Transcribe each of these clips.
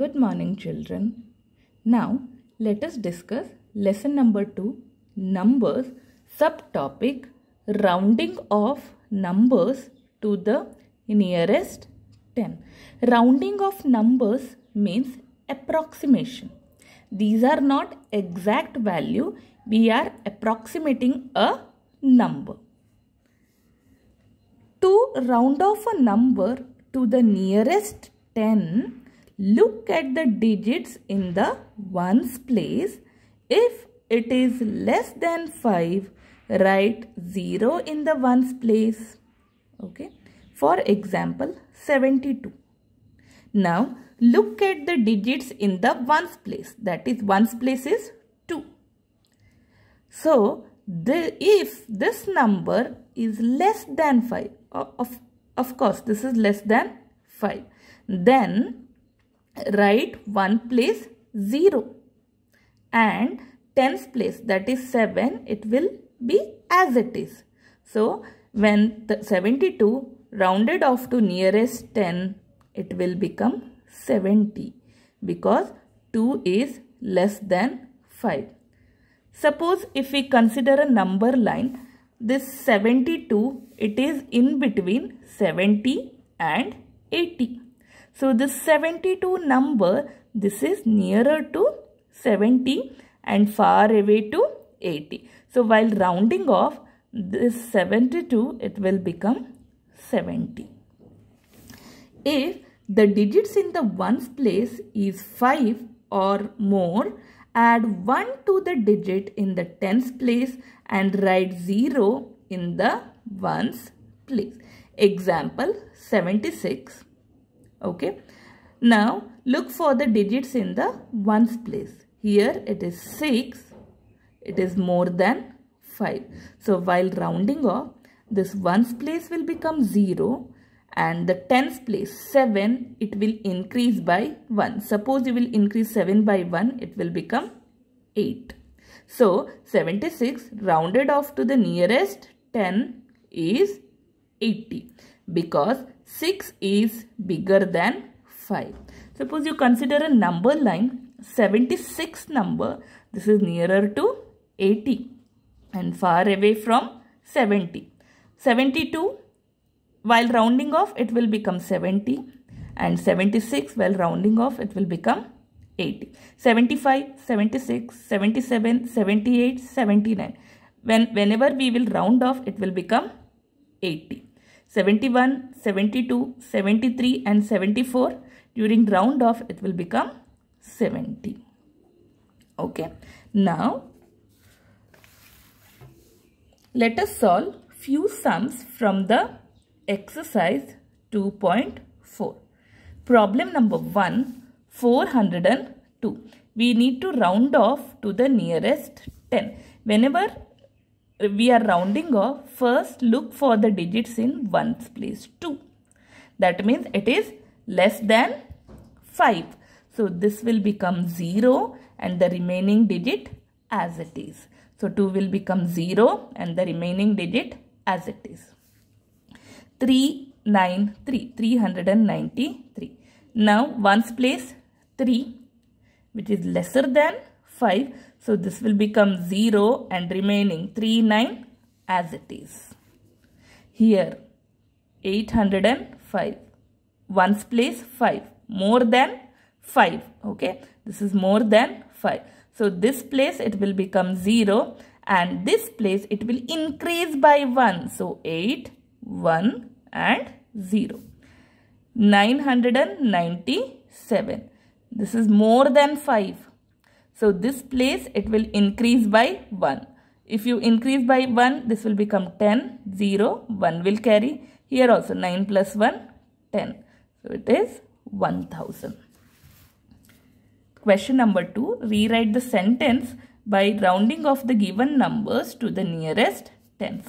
Good morning children. Now let us discuss lesson number 2 numbers subtopic rounding of numbers to the nearest 10. Rounding of numbers means approximation. These are not exact value. We are approximating a number. To round off a number to the nearest 10 look at the digits in the ones place. If it is less than 5, write 0 in the ones place. Okay. For example, 72. Now, look at the digits in the ones place. That is, ones place is 2. So, the, if this number is less than 5, of, of course, this is less than 5, then write 1 place 0 and 10th place that is 7 it will be as it is. So when 72 rounded off to nearest 10 it will become 70 because 2 is less than 5. Suppose if we consider a number line this 72 it is in between 70 and 80. So this 72 number, this is nearer to 70 and far away to 80. So while rounding off this 72, it will become 70. If the digits in the ones place is 5 or more, add 1 to the digit in the tens place and write 0 in the ones place. Example 76 Okay. Now look for the digits in the ones place. Here it is 6. It is more than 5. So while rounding off, this ones place will become 0 and the tens place 7 it will increase by 1 suppose you will increase 7 by 1 it will become 8 so 76 rounded off to the nearest 10 is 80 because 6 is bigger than 5. Suppose you consider a number line, 76 number, this is nearer to 80 and far away from 70. 72, while rounding off, it will become 70 and 76, while rounding off, it will become 80. 75, 76, 77, 78, 79. When, whenever we will round off, it will become 80. 71, 72, 73 and 74. During round off, it will become 70. Okay. Now, let us solve few sums from the exercise 2.4. Problem number 1, 402. We need to round off to the nearest 10. Whenever we are rounding off, first look for the digits in ones place 2. That means it is less than 5. So this will become 0 and the remaining digit as it is. So 2 will become 0 and the remaining digit as it is. 393, 393. Now ones place 3 which is lesser than 5. So this will become 0 and remaining 3 9 as it is. Here 805. Ones place 5. More than 5. Okay. This is more than 5. So this place it will become 0 and this place it will increase by 1. So 8, 1 and 0. 997. This is more than 5. So this place it will increase by 1. If you increase by 1, this will become 10, 0, 1 will carry. Here also 9 plus 1, 10. So it is 1000. Question number 2. Rewrite the sentence by rounding off the given numbers to the nearest tens.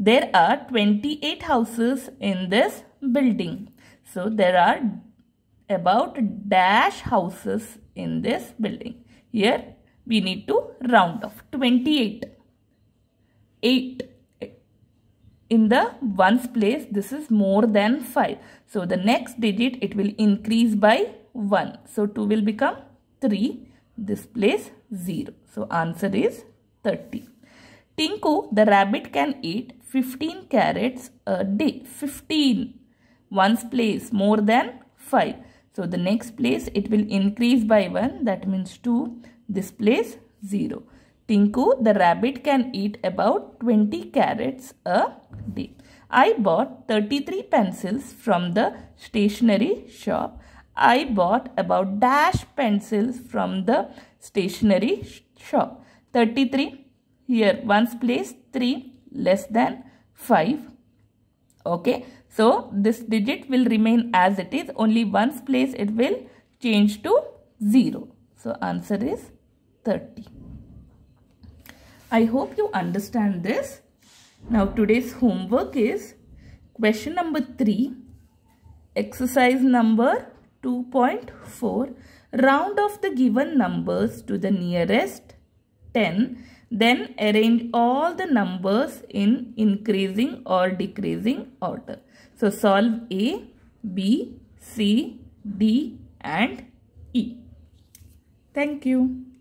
There are 28 houses in this building. So there are about dash houses in this building. Here we need to round off 28. 8 in the ones place this is more than 5 so the next digit it will increase by 1 so 2 will become 3 this place 0 so answer is 30 Tinku the rabbit can eat 15 carrots a day 15 ones place more than 5 so the next place it will increase by 1 that means 2. This place 0. Tinku the rabbit can eat about 20 carrots a day. I bought 33 pencils from the stationery shop. I bought about dash pencils from the stationery sh shop. 33 here ones place 3 less than 5 okay so this digit will remain as it is. Only once place it will change to 0. So answer is 30. I hope you understand this. Now today's homework is question number 3, exercise number 2.4. Round off the given numbers to the nearest 10 then arrange all the numbers in increasing or decreasing order. So solve A, B, C, D and E. Thank you.